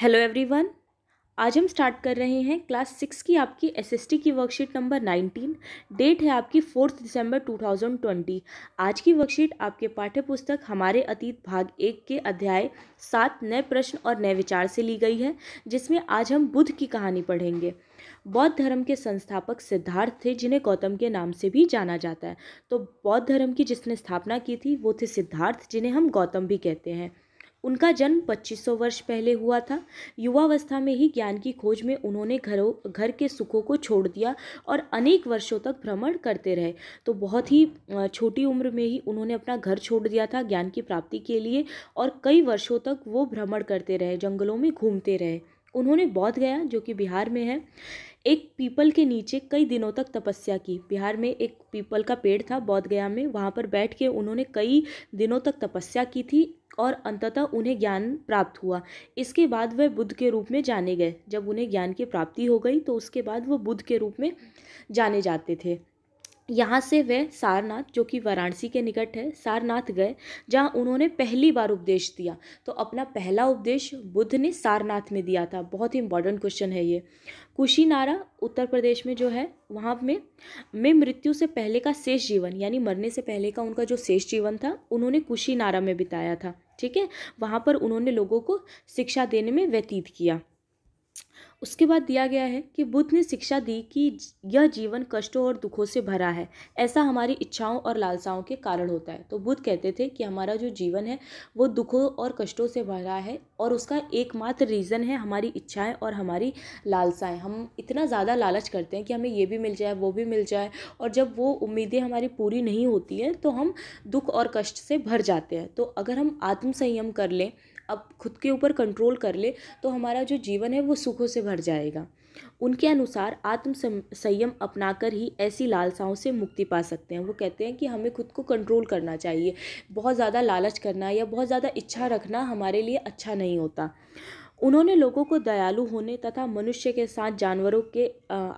hello everyone आज हम start कर रहे हैं क्लास सिक्स की आपकी एसएसटी की वर्कशीट नंबर नाइनटीन डेट है आपकी fourth December two thousand twenty आज की वर्कशीट आपके पाठ्य पुस्तक हमारे अतीत भाग एक के अध्याय सात नए प्रश्न और नए विचार से ली गई है जिसमें आज हम बुद्ध की कहानी पढ़ेंगे बौद्ध धर्म के संस्थापक सिद्धार्थ थे जिन्हें गौतम के नाम से भी जाना जाता है तो बौद्ध धर्म की जिसने स्थापना की थी वो थे सिद्धार्थ जिन्हें हम गौतम भी कहते हैं उनका जन्म 2500 वर्ष पहले हुआ था युवावस्था में ही ज्ञान की खोज में उन्होंने घरों घर के सुखों को छोड़ दिया और अनेक वर्षों तक भ्रमण करते रहे तो बहुत ही छोटी उम्र में ही उन्होंने अपना घर छोड़ दिया था ज्ञान की प्राप्ति के लिए और कई वर्षों तक वो भ्रमण करते रहे जंगलों में घूमते रहे उन्होंने बौद्ध गया जो कि बिहार में है एक पीपल के नीचे कई दिनों तक तपस्या की बिहार में एक पीपल का पेड़ था बौद्धगया में वहाँ पर बैठ के उन्होंने कई दिनों तक तपस्या की थी और अंततः उन्हें ज्ञान प्राप्त हुआ इसके बाद वह बुद्ध के रूप में जाने गए जब उन्हें ज्ञान की प्राप्ति हो गई तो उसके बाद वह बुद्ध के रूप में जाने जाते थे यहाँ से वह सारनाथ जो कि वाराणसी के निकट है सारनाथ गए जहाँ उन्होंने पहली बार उपदेश दिया तो अपना पहला उपदेश बुद्ध ने सारनाथ में दिया था बहुत ही इंपॉर्टेंट क्वेश्चन है ये कुशीनारा उत्तर प्रदेश में जो है वहाँ में में मृत्यु से पहले का शेष जीवन यानी मरने से पहले का उनका जो शेष जीवन था उन्होंने कुशीनारा में बिताया था ठीक है वहाँ पर उन्होंने लोगों को शिक्षा देने में व्यतीत किया उसके बाद दिया गया है कि बुद्ध ने शिक्षा दी कि यह जीवन कष्टों और दुखों से भरा है ऐसा हमारी इच्छाओं और लालसाओं के कारण होता है तो बुद्ध कहते थे कि हमारा जो जीवन है वो दुखों और कष्टों से भरा है और उसका एकमात्र रीज़न है हमारी इच्छाएं और हमारी लालसाएं हम इतना ज़्यादा लालच करते हैं कि हमें ये भी मिल जाए वो भी मिल जाए और जब वो उम्मीदें हमारी पूरी नहीं होती हैं तो हम दुख और कष्ट से भर जाते हैं तो अगर हम आत्मसंयम कर लें अब खुद के ऊपर कंट्रोल कर ले तो हमारा जो जीवन है वो सुखों से भर जाएगा उनके अनुसार आत्म संयम अपनाकर ही ऐसी लालसाओं से मुक्ति पा सकते हैं वो कहते हैं कि हमें खुद को कंट्रोल करना चाहिए बहुत ज़्यादा लालच करना या बहुत ज़्यादा इच्छा रखना हमारे लिए अच्छा नहीं होता उन्होंने लोगों को दयालु होने तथा मनुष्य के साथ जानवरों के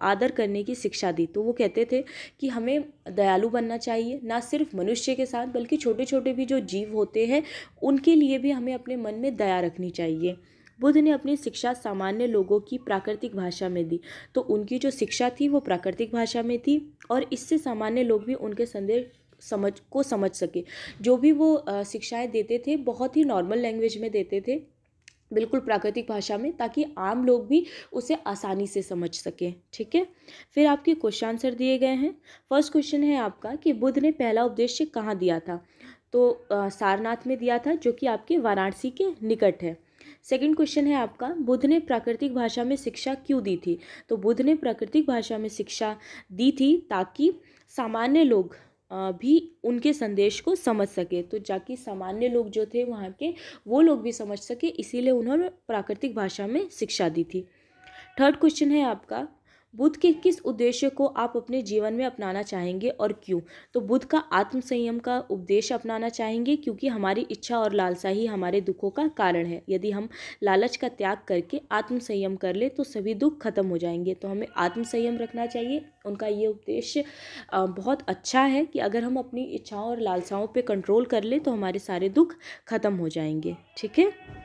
आदर करने की शिक्षा दी तो वो कहते थे कि हमें दयालु बनना चाहिए ना सिर्फ मनुष्य के साथ बल्कि छोटे छोटे भी जो जीव होते हैं उनके लिए भी हमें अपने मन में दया रखनी चाहिए बुद्ध ने अपनी शिक्षा सामान्य लोगों की प्राकृतिक भाषा में दी तो उनकी जो शिक्षा थी वो प्राकृतिक भाषा में थी और इससे सामान्य लोग भी उनके संदेश समझ को समझ सके जो भी वो शिक्षाएं देते थे बहुत ही नॉर्मल लैंग्वेज में देते थे बिल्कुल प्राकृतिक भाषा में ताकि आम लोग भी उसे आसानी से समझ सकें ठीक है फिर आपके क्वेश्चन आंसर दिए गए हैं फर्स्ट क्वेश्चन है आपका कि बुद्ध ने पहला उपदेश कहाँ दिया था तो आ, सारनाथ में दिया था जो कि आपके वाराणसी के निकट है सेकंड क्वेश्चन है आपका बुद्ध ने प्राकृतिक भाषा में शिक्षा क्यों दी थी तो बुद्ध ने प्राकृतिक भाषा में शिक्षा दी थी ताकि सामान्य लोग भी उनके संदेश को समझ सके तो जाकि सामान्य लोग जो थे वहाँ के वो लोग भी समझ सके इसीलिए उन्होंने प्राकृतिक भाषा में शिक्षा दी थी थर्ड क्वेश्चन है आपका बुद्ध के किस उद्देश्य को आप अपने जीवन में अपनाना चाहेंगे और क्यों तो बुद्ध का आत्मसंयम का उपदेश अपनाना चाहेंगे क्योंकि हमारी इच्छा और लालसा ही हमारे दुखों का कारण है यदि हम लालच का त्याग करके आत्मसंयम कर ले तो सभी दुख खत्म हो जाएंगे तो हमें आत्मसंयम रखना चाहिए उनका ये उपदेश बहुत अच्छा है कि अगर हम अपनी इच्छाओं और लालसाओं पर कंट्रोल कर ले तो हमारे सारे दुख खत्म हो जाएंगे ठीक है